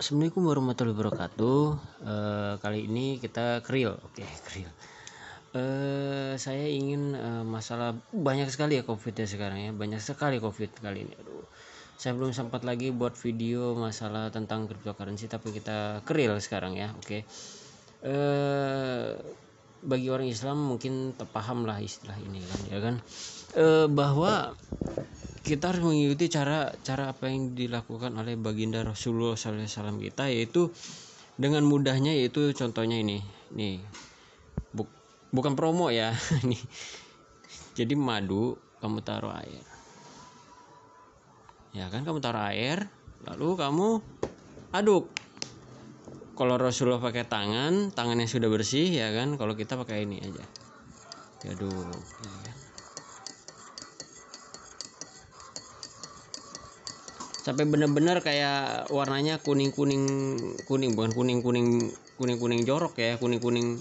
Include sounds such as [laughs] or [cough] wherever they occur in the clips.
Assalamualaikum warahmatullahi wabarakatuh. E, kali ini kita keril, oke okay, [laughs] keril. Eh, saya ingin e, masalah banyak sekali ya COVID ya sekarang ya, banyak sekali covid kali ini. Aduh, saya belum sempat lagi buat video masalah tentang cryptocurrency, tapi kita keril sekarang ya, oke. Okay. bagi orang Islam mungkin paham lah istilah ini kan, ya kan, e, bahwa kita harus mengikuti cara cara apa yang dilakukan oleh baginda Rasulullah Sallallahu Alaihi Wasallam kita yaitu dengan mudahnya yaitu contohnya ini nih Buk, bukan promo ya [laughs] nih jadi madu kamu taruh air ya kan kamu taruh air lalu kamu aduk kalau Rasulullah pakai tangan tangannya sudah bersih ya kan kalau kita pakai ini aja diaduk ya kan. sampai bener-bener kayak warnanya kuning kuning kuning bukan kuning kuning kuning kuning jorok ya kuning kuning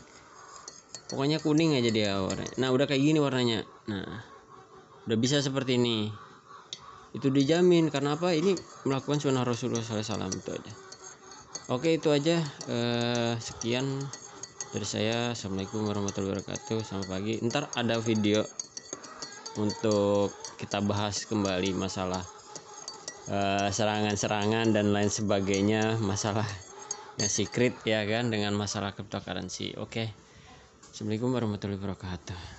pokoknya kuning aja dia warnanya nah udah kayak gini warnanya nah udah bisa seperti ini itu dijamin karena apa ini melakukan sunnah rasulullah saw itu aja oke itu aja eh, sekian dari saya assalamualaikum warahmatullahi wabarakatuh selamat pagi ntar ada video untuk kita bahas kembali masalah Eh, serangan-serangan dan lain sebagainya masalah ya, secret ya kan dengan masalah cryptocurrency oke okay. assalamualaikum warahmatullahi wabarakatuh